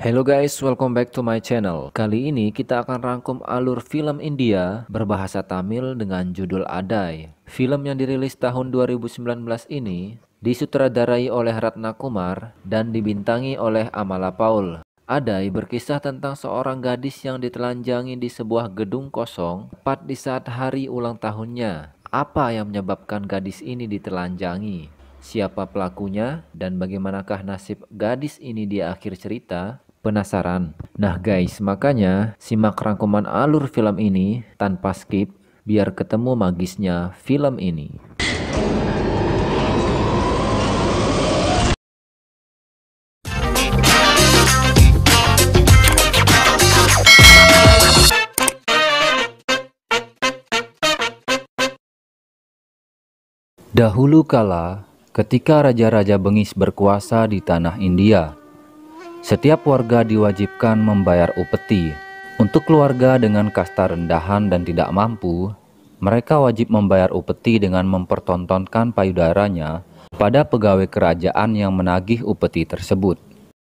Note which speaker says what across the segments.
Speaker 1: Hello guys, welcome back to my channel. Kali ini kita akan rangkum alur film India berbahasa Tamil dengan judul Adai. Film yang dirilis tahun 2019 ini disutradarai oleh Ratna Kumar dan dibintangi oleh Amala Paul. Adai berkisah tentang seorang gadis yang ditelanjangi di sebuah gedung kosong tepat di saat hari ulang tahunnya. Apa yang menyebabkan gadis ini ditelanjangi? siapa pelakunya, dan bagaimanakah nasib gadis ini di akhir cerita, penasaran? Nah guys, makanya simak rangkuman alur film ini tanpa skip biar ketemu magisnya film ini. Dahulu kala, ketika raja-raja bengis berkuasa di tanah India, setiap warga diwajibkan membayar upeti. Untuk keluarga dengan kasta rendahan dan tidak mampu, mereka wajib membayar upeti dengan mempertontonkan payudaranya pada pegawai kerajaan yang menagih upeti tersebut.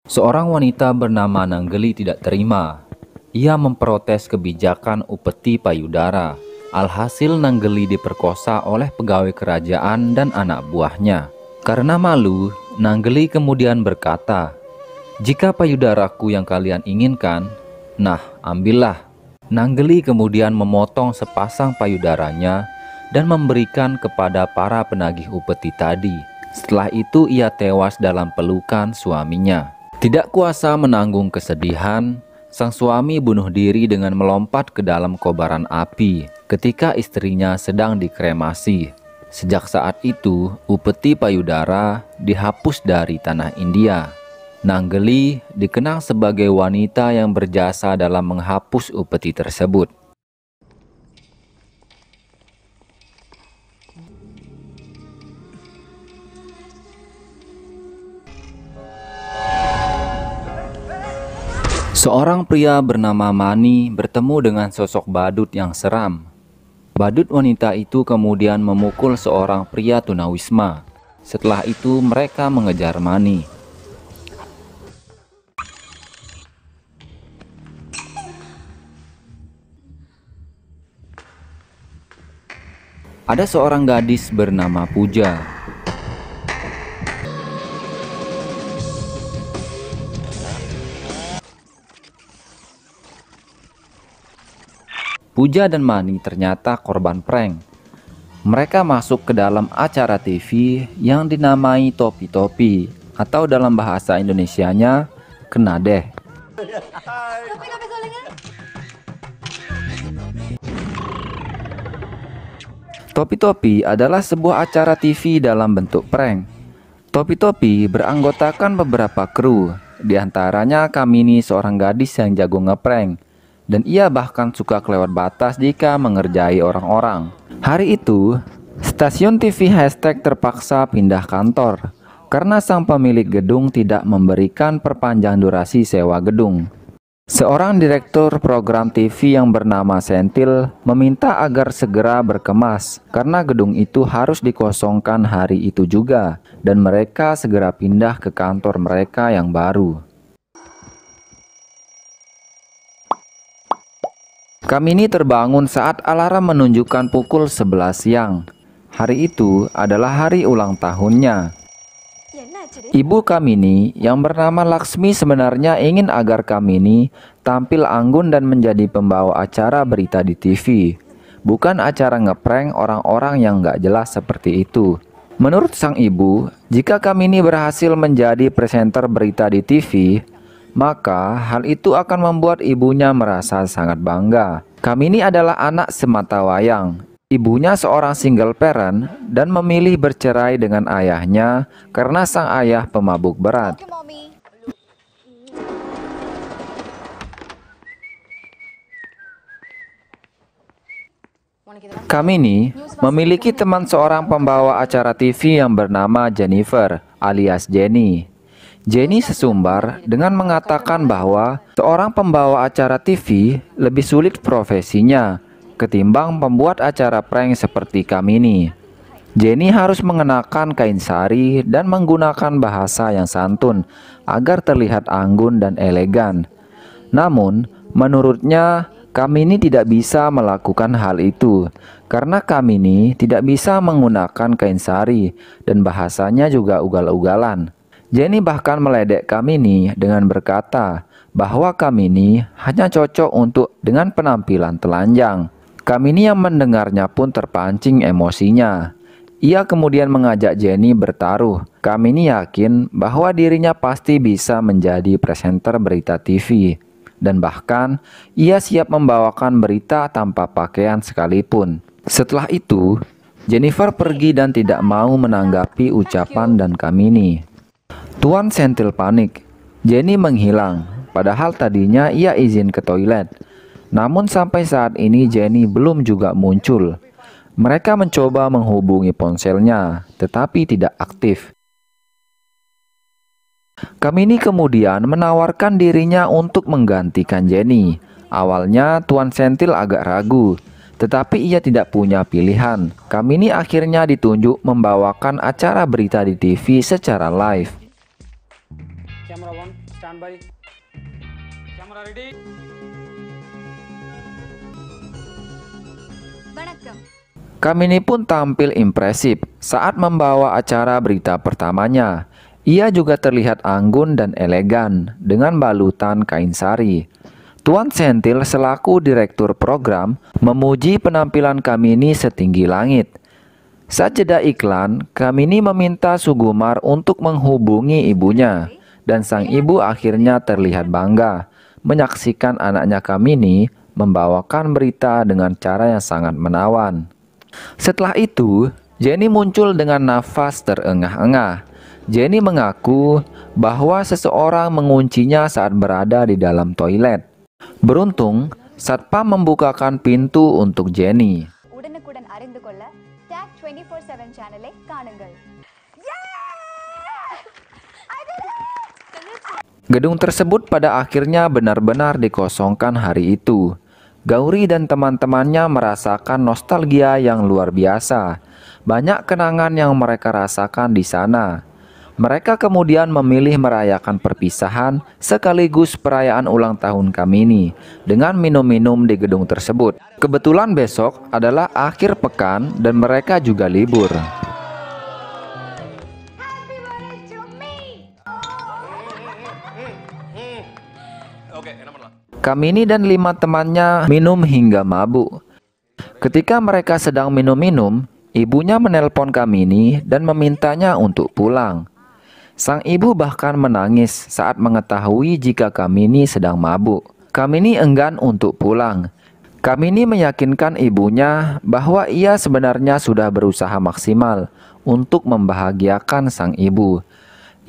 Speaker 1: Seorang wanita bernama Nanggeli tidak terima. Ia memprotes kebijakan upeti payudara. Alhasil Nanggeli diperkosa oleh pegawai kerajaan dan anak buahnya. Karena malu, Nanggeli kemudian berkata, jika payudaraku yang kalian inginkan, nah ambillah. Nanggeli kemudian memotong sepasang payudaranya dan memberikan kepada para penagih upeti tadi. Setelah itu ia tewas dalam pelukan suaminya. Tidak kuasa menanggung kesedihan, sang suami bunuh diri dengan melompat ke dalam kobaran api ketika istrinya sedang dikremasi. Sejak saat itu, upeti payudara dihapus dari tanah India. Nanggeli dikenang sebagai wanita yang berjasa dalam menghapus upeti tersebut. Seorang pria bernama Mani bertemu dengan sosok badut yang seram. Badut wanita itu kemudian memukul seorang pria tunawisma. Setelah itu mereka mengejar Mani. ada seorang gadis bernama Puja. Puja dan Mani ternyata korban prank. Mereka masuk ke dalam acara TV yang dinamai topi-topi atau dalam bahasa Indonesianya kenadeh. Topi-topi adalah sebuah acara TV dalam bentuk prank. Topi-topi beranggotakan beberapa kru, di antaranya ini seorang gadis yang jago ngeprank, dan ia bahkan suka kelewat batas jika mengerjai orang-orang. Hari itu, stasiun TV hashtag terpaksa pindah kantor, karena sang pemilik gedung tidak memberikan perpanjang durasi sewa gedung. Seorang direktur program TV yang bernama Sentil meminta agar segera berkemas karena gedung itu harus dikosongkan hari itu juga dan mereka segera pindah ke kantor mereka yang baru. Kami ini terbangun saat alarm menunjukkan pukul 11 siang. Hari itu adalah hari ulang tahunnya Ibu kami ini yang bernama Laksmi sebenarnya ingin agar kami ini tampil anggun dan menjadi pembawa acara berita di TV. Bukan acara ngeprank orang-orang yang gak jelas seperti itu. Menurut sang ibu, jika kami ini berhasil menjadi presenter berita di TV, maka hal itu akan membuat ibunya merasa sangat bangga. Kami ini adalah anak semata wayang Ibunya seorang single parent dan memilih bercerai dengan ayahnya karena sang ayah pemabuk berat. Kami ini memiliki teman seorang pembawa acara TV yang bernama Jennifer alias Jenny. Jenny sesumbar dengan mengatakan bahwa seorang pembawa acara TV lebih sulit profesinya ketimbang pembuat acara prank seperti kami ini. Jenny harus mengenakan kain sari dan menggunakan bahasa yang santun agar terlihat anggun dan elegan. Namun, menurutnya kami ini tidak bisa melakukan hal itu karena kami ini tidak bisa menggunakan kain sari dan bahasanya juga ugal-ugalan. Jenny bahkan meledek kami ini dengan berkata bahwa kami ini hanya cocok untuk dengan penampilan telanjang. Kamini yang mendengarnya pun terpancing emosinya. Ia kemudian mengajak Jenny bertaruh. Kamini yakin bahwa dirinya pasti bisa menjadi presenter berita TV. Dan bahkan ia siap membawakan berita tanpa pakaian sekalipun. Setelah itu, Jennifer pergi dan tidak mau menanggapi ucapan dan Kamini. Tuan Sentil panik. Jenny menghilang, padahal tadinya ia izin ke toilet. Namun sampai saat ini Jenny belum juga muncul. Mereka mencoba menghubungi ponselnya, tetapi tidak aktif. Kamini kemudian menawarkan dirinya untuk menggantikan Jenny. Awalnya Tuan Sentil agak ragu, tetapi ia tidak punya pilihan. Kamini akhirnya ditunjuk membawakan acara berita di TV secara live. Camera one, standby. Camera ready. வணக்கம் Kamini pun tampil impresif saat membawa acara berita pertamanya. Ia juga terlihat anggun dan elegan dengan balutan kain sari. Tuan Sentil selaku direktur program memuji penampilan Kamini setinggi langit. Saat jeda iklan, Kamini meminta Sugumar untuk menghubungi ibunya dan sang iya. ibu akhirnya terlihat bangga menyaksikan anaknya Kamini membawakan berita dengan cara yang sangat menawan. Setelah itu, Jenny muncul dengan nafas terengah-engah. Jenny mengaku bahwa seseorang menguncinya saat berada di dalam toilet. Beruntung, satpam membukakan pintu untuk Jenny. Gedung tersebut pada akhirnya benar-benar dikosongkan hari itu. Gauri dan teman-temannya merasakan nostalgia yang luar biasa. Banyak kenangan yang mereka rasakan di sana. Mereka kemudian memilih merayakan perpisahan sekaligus perayaan ulang tahun kami ini dengan minum-minum di gedung tersebut. Kebetulan besok adalah akhir pekan dan mereka juga libur. Kamini dan lima temannya minum hingga mabuk. Ketika mereka sedang minum-minum, ibunya menelpon Kamini dan memintanya untuk pulang. Sang ibu bahkan menangis saat mengetahui jika Kamini sedang mabuk. Kamini enggan untuk pulang. Kamini meyakinkan ibunya bahwa ia sebenarnya sudah berusaha maksimal untuk membahagiakan sang ibu.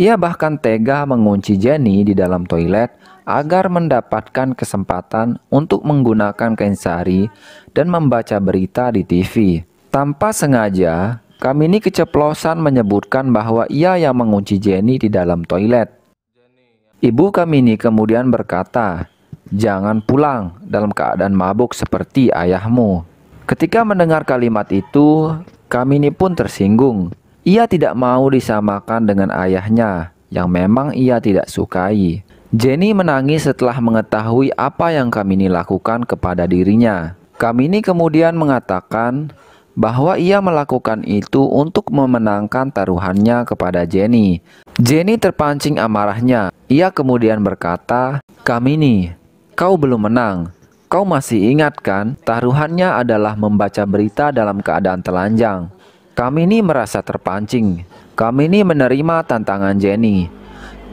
Speaker 1: Ia bahkan tega mengunci Jenny di dalam toilet agar mendapatkan kesempatan untuk menggunakan kain sari dan membaca berita di TV. Tanpa sengaja, kami ini keceplosan menyebutkan bahwa ia yang mengunci Jenny di dalam toilet. Ibu kami ini kemudian berkata, "Jangan pulang dalam keadaan mabuk seperti ayahmu." Ketika mendengar kalimat itu, kami ini pun tersinggung. Ia tidak mau disamakan dengan ayahnya yang memang ia tidak sukai. Jenny menangis setelah mengetahui apa yang Kamini lakukan kepada dirinya. Kamini kemudian mengatakan bahwa ia melakukan itu untuk memenangkan taruhannya kepada Jenny. Jenny terpancing amarahnya. Ia kemudian berkata, Kamini, kau belum menang. Kau masih ingat kan, taruhannya adalah membaca berita dalam keadaan telanjang. Kamini merasa terpancing. Kamini menerima tantangan Jenny.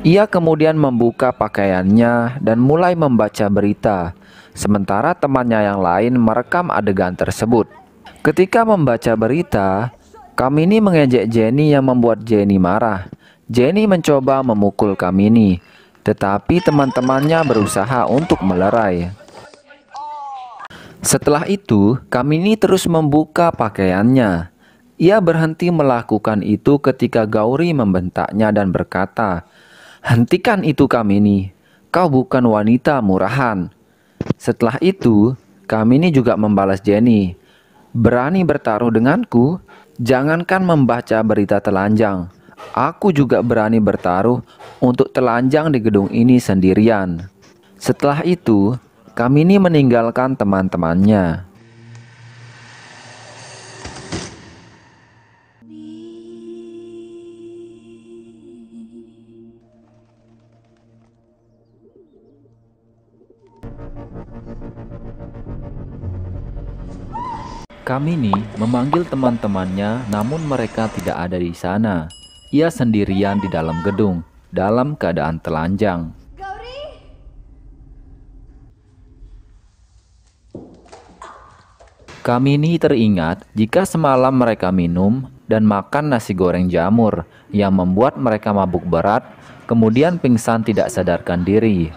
Speaker 1: Ia kemudian membuka pakaiannya dan mulai membaca berita, sementara temannya yang lain merekam adegan tersebut. Ketika membaca berita, Kamini mengejek Jenny yang membuat Jenny marah. Jenny mencoba memukul Kamini, tetapi teman-temannya berusaha untuk melerai. Setelah itu, Kamini terus membuka pakaiannya. Ia berhenti melakukan itu ketika Gauri membentaknya dan berkata, Hentikan itu Kamini, kau bukan wanita murahan. Setelah itu, Kamini juga membalas Jenny, berani bertaruh denganku, jangankan membaca berita telanjang. Aku juga berani bertaruh untuk telanjang di gedung ini sendirian. Setelah itu, Kamini meninggalkan teman-temannya. Kamini memanggil teman-temannya namun mereka tidak ada di sana. Ia sendirian di dalam gedung, dalam keadaan telanjang. Kami Kamini teringat jika semalam mereka minum dan makan nasi goreng jamur yang membuat mereka mabuk berat, kemudian pingsan tidak sadarkan diri.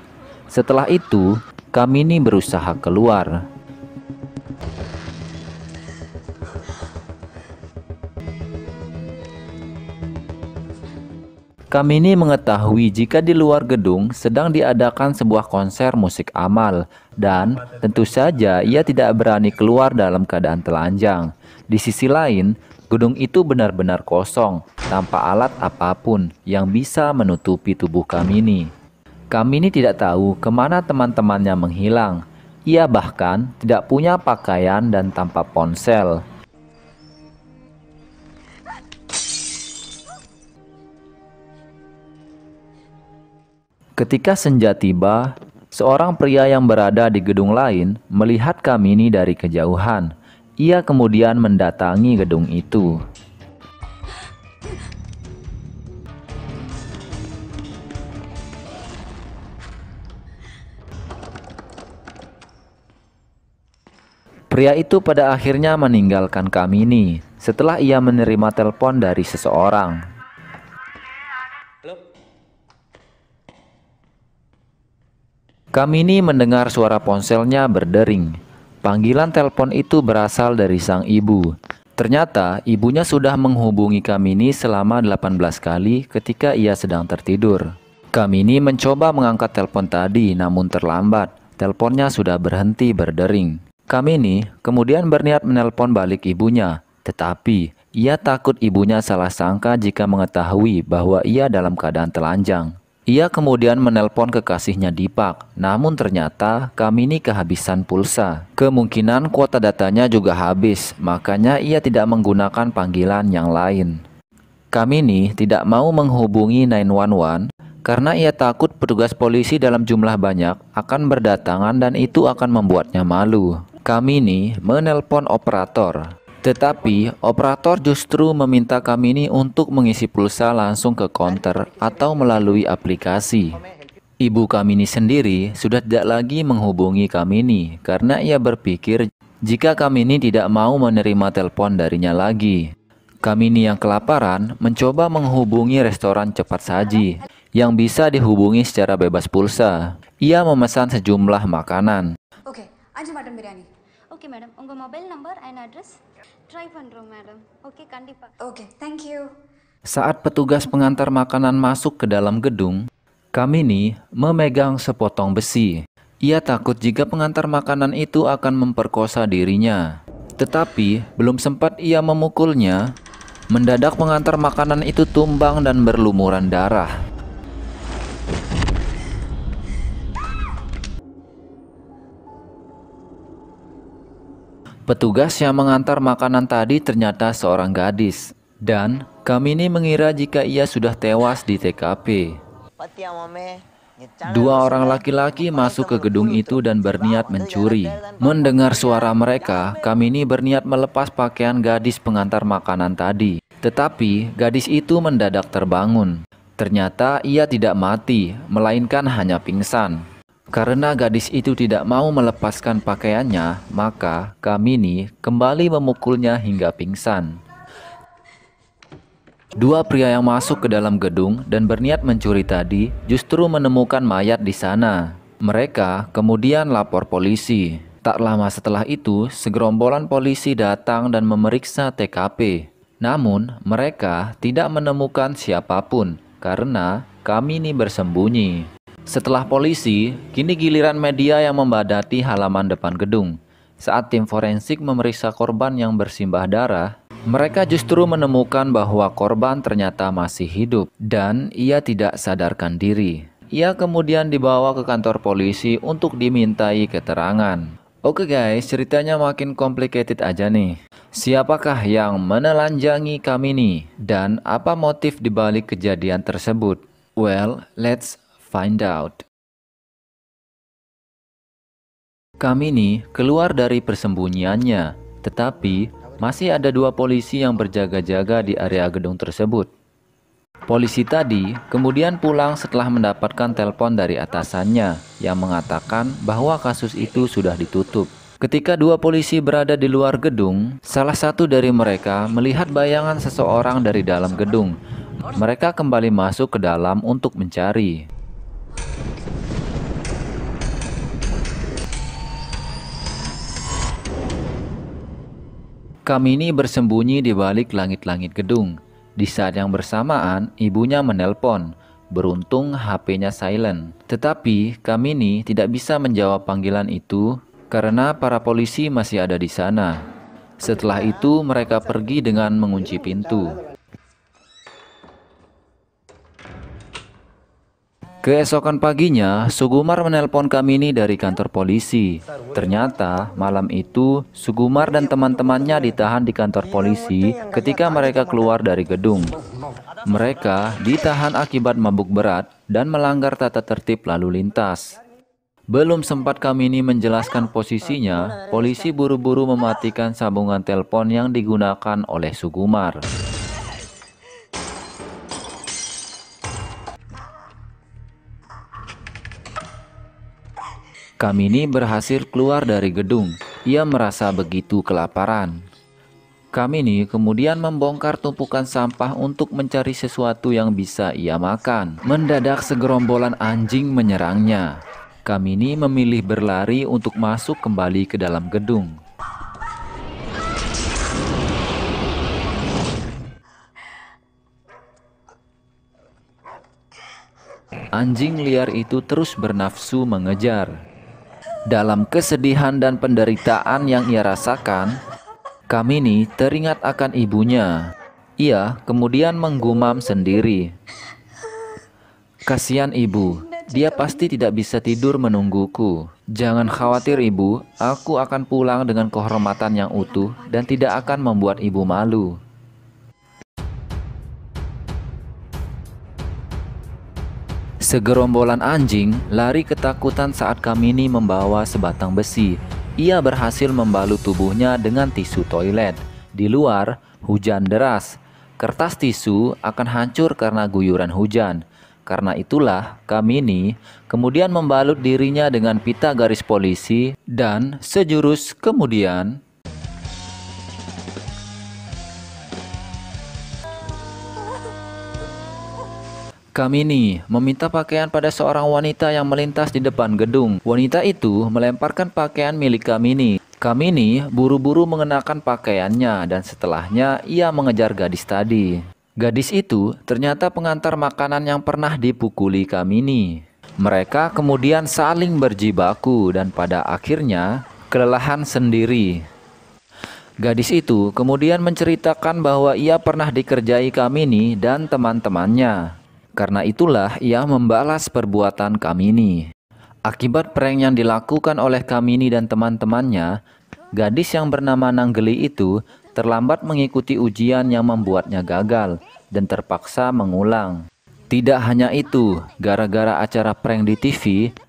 Speaker 1: Setelah itu, Kamini berusaha keluar, Kami ini mengetahui jika di luar gedung sedang diadakan sebuah konser musik amal dan tentu saja ia tidak berani keluar dalam keadaan telanjang. Di sisi lain, gedung itu benar-benar kosong tanpa alat apapun yang bisa menutupi tubuh kami ini. Kami ini tidak tahu kemana teman-temannya menghilang. Ia bahkan tidak punya pakaian dan tanpa ponsel. Ketika senja tiba, seorang pria yang berada di gedung lain melihat kami ini dari kejauhan. Ia kemudian mendatangi gedung itu. Pria itu pada akhirnya meninggalkan kami ini setelah ia menerima telepon dari seseorang kami ini mendengar suara ponselnya berdering. Panggilan telepon itu berasal dari sang ibu. Ternyata ibunya sudah menghubungi Kamini selama 18 kali ketika ia sedang tertidur. kami ini mencoba mengangkat telepon tadi namun terlambat. Teleponnya sudah berhenti berdering. kami ini kemudian berniat menelpon balik ibunya, tetapi ia takut ibunya salah sangka jika mengetahui bahwa ia dalam keadaan telanjang. Ia kemudian menelpon kekasihnya Dipak, namun ternyata kami ini kehabisan pulsa. Kemungkinan kuota datanya juga habis, makanya ia tidak menggunakan panggilan yang lain. Kami ini tidak mau menghubungi 911 karena ia takut petugas polisi dalam jumlah banyak akan berdatangan dan itu akan membuatnya malu. Kami ini menelpon operator. Tetapi, operator justru meminta kami ini untuk mengisi pulsa langsung ke konter atau melalui aplikasi. Ibu kami ini sendiri sudah tidak lagi menghubungi kami ini karena ia berpikir jika kami ini tidak mau menerima telepon darinya lagi. Kami ini yang kelaparan mencoba menghubungi restoran cepat saji yang bisa dihubungi secara bebas pulsa. Ia memesan sejumlah makanan. Oke, okay, Anju madam Biryani. Oke, okay, Madam. mobile number and address? Try madam okay okay Saat petugas pengantar makanan masuk ke dalam gedung, Kamini memegang sepotong besi. Ia takut jika pengantar makanan itu akan memperkosa dirinya. Tetapi belum sempat ia memukulnya, mendadak pengantar makanan itu tumbang dan berlumuran darah. Petugas yang mengantar makanan tadi ternyata seorang gadis dan kami ini mengira jika ia sudah tewas di TKP. Dua orang laki-laki masuk ke gedung itu dan berniat mencuri. Mendengar suara mereka, kami ini berniat melepas pakaian gadis pengantar makanan tadi. Tetapi gadis itu mendadak terbangun. Ternyata ia tidak mati, melainkan hanya pingsan. Karena gadis itu tidak mau melepaskan pakaiannya, maka Kamini kembali memukulnya hingga pingsan. Dua pria yang masuk ke dalam gedung dan berniat mencuri tadi justru menemukan mayat di sana. Mereka kemudian lapor polisi. Tak lama setelah itu, segerombolan polisi datang dan memeriksa TKP. Namun, mereka tidak menemukan siapapun karena kami ini bersembunyi. Setelah polisi, kini giliran media yang membadati halaman depan gedung. Saat tim forensik memeriksa korban yang bersimbah darah, mereka justru menemukan bahwa korban ternyata masih hidup dan ia tidak sadarkan diri. Ia kemudian dibawa ke kantor polisi untuk dimintai keterangan. Oke guys, ceritanya makin complicated aja nih. Siapakah yang menelanjangi kami nih? Dan apa motif dibalik kejadian tersebut? Well, let's find out. Kami ini keluar dari persembunyiannya, tetapi masih ada dua polisi yang berjaga-jaga di area gedung tersebut. Polisi tadi kemudian pulang setelah mendapatkan telepon dari atasannya yang mengatakan bahwa kasus itu sudah ditutup. Ketika dua polisi berada di luar gedung, salah satu dari mereka melihat bayangan seseorang dari dalam gedung. Mereka kembali masuk ke dalam untuk mencari. Kami ini bersembunyi di balik langit-langit gedung. Di saat yang bersamaan, ibunya menelpon. Beruntung HP-nya silent. Tetapi kami ini tidak bisa menjawab panggilan itu karena para polisi masih ada di sana. Setelah itu mereka pergi dengan mengunci pintu. Keesokan paginya, Sugumar menelpon Kamini dari kantor polisi. Ternyata, malam itu Sugumar dan teman-temannya ditahan di kantor polisi ketika mereka keluar dari gedung. Mereka ditahan akibat mabuk berat dan melanggar tata tertib lalu lintas. Belum sempat Kamini menjelaskan posisinya, polisi buru-buru mematikan sambungan telepon yang digunakan oleh Sugumar. Kamini berhasil keluar dari gedung. Ia merasa begitu kelaparan. Kamini kemudian membongkar tumpukan sampah untuk mencari sesuatu yang bisa ia makan. Mendadak segerombolan anjing menyerangnya. Kamini memilih berlari untuk masuk kembali ke dalam gedung. Anjing liar itu terus bernafsu mengejar. Dalam kesedihan dan penderitaan yang ia rasakan, Kamini teringat akan ibunya. Ia kemudian menggumam sendiri. Kasihan ibu, dia pasti tidak bisa tidur menungguku. Jangan khawatir ibu, aku akan pulang dengan kehormatan yang utuh dan tidak akan membuat ibu malu. Segerombolan anjing lari ketakutan saat Kamini membawa sebatang besi. Ia berhasil membalut tubuhnya dengan tisu toilet. Di luar, hujan deras. Kertas tisu akan hancur karena guyuran hujan. Karena itulah, Kamini kemudian membalut dirinya dengan pita garis polisi dan sejurus kemudian Kamini meminta pakaian pada seorang wanita yang melintas di depan gedung. Wanita itu melemparkan pakaian milik Kamini. Kamini buru-buru mengenakan pakaiannya dan setelahnya ia mengejar gadis tadi. Gadis itu ternyata pengantar makanan yang pernah dipukuli Kamini. Mereka kemudian saling berjibaku dan pada akhirnya kelelahan sendiri. Gadis itu kemudian menceritakan bahwa ia pernah dikerjai Kamini dan teman-temannya. Karena itulah ia membalas perbuatan Kamini. Akibat prank yang dilakukan oleh Kamini dan teman-temannya, gadis yang bernama Nanggeli itu terlambat mengikuti ujian yang membuatnya gagal dan terpaksa mengulang. Tidak hanya itu, gara-gara acara prank di TV,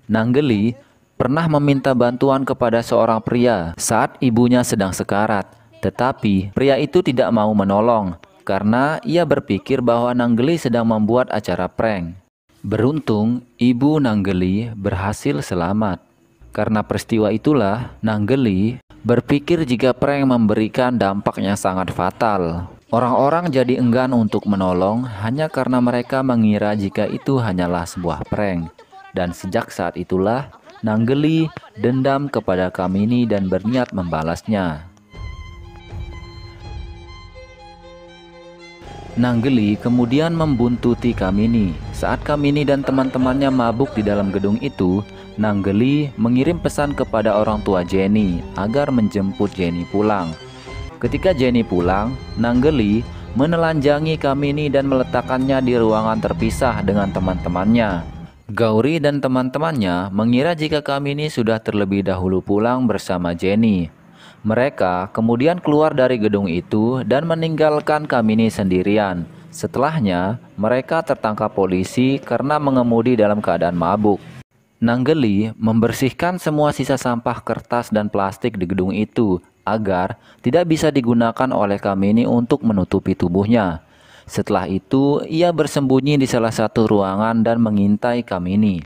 Speaker 1: Nanggeli pernah meminta bantuan kepada seorang pria saat ibunya sedang sekarat. Tetapi pria itu tidak mau menolong karena ia berpikir bahwa Nanggeli sedang membuat acara prank. Beruntung, ibu Nanggeli berhasil selamat. Karena peristiwa itulah, Nanggeli berpikir jika prank memberikan dampaknya sangat fatal. Orang-orang jadi enggan untuk menolong hanya karena mereka mengira jika itu hanyalah sebuah prank. Dan sejak saat itulah, Nanggeli dendam kepada Kamini dan berniat membalasnya. Nanggeli kemudian membuntuti Kamini. Saat Kamini dan teman-temannya mabuk di dalam gedung itu, Nanggeli mengirim pesan kepada orang tua Jenny agar menjemput Jenny pulang. Ketika Jenny pulang, Nanggeli menelanjangi Kamini dan meletakkannya di ruangan terpisah dengan teman-temannya. Gauri dan teman-temannya mengira jika Kamini sudah terlebih dahulu pulang bersama Jenny. Mereka kemudian keluar dari gedung itu dan meninggalkan Kamini sendirian. Setelahnya, mereka tertangkap polisi karena mengemudi dalam keadaan mabuk. Nanggeli membersihkan semua sisa sampah kertas dan plastik di gedung itu agar tidak bisa digunakan oleh Kamini untuk menutupi tubuhnya. Setelah itu, ia bersembunyi di salah satu ruangan dan mengintai Kamini.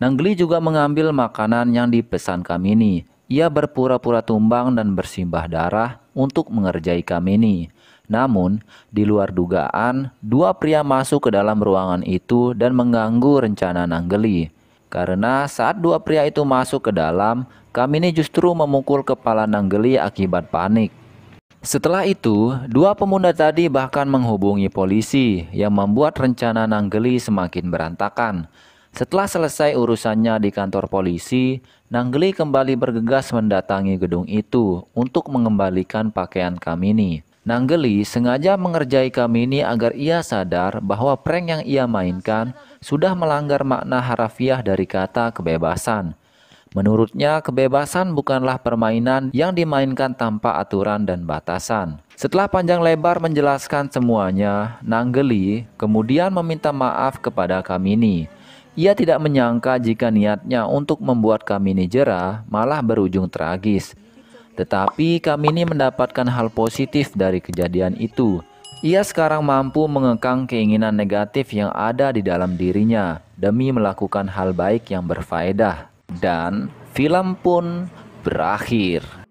Speaker 1: Nanggeli juga mengambil makanan yang dipesan Kamini, ia berpura-pura tumbang dan bersimbah darah untuk mengerjai Kamini. Namun, di luar dugaan, dua pria masuk ke dalam ruangan itu dan mengganggu rencana Nanggeli. Karena saat dua pria itu masuk ke dalam, Kamini justru memukul kepala Nanggeli akibat panik. Setelah itu, dua pemuda tadi bahkan menghubungi polisi yang membuat rencana Nanggeli semakin berantakan. Setelah selesai urusannya di kantor polisi, Nanggeli kembali bergegas mendatangi gedung itu untuk mengembalikan pakaian Kamini. Nanggeli sengaja mengerjai Kamini agar ia sadar bahwa prank yang ia mainkan sudah melanggar makna harafiah dari kata kebebasan. Menurutnya, kebebasan bukanlah permainan yang dimainkan tanpa aturan dan batasan. Setelah panjang lebar menjelaskan semuanya, Nanggeli kemudian meminta maaf kepada Kamini ia tidak menyangka jika niatnya untuk membuat kami ini jerah malah berujung tragis. Tetapi kami ini mendapatkan hal positif dari kejadian itu. Ia sekarang mampu mengekang keinginan negatif yang ada di dalam dirinya demi melakukan hal baik yang berfaedah. Dan film pun berakhir.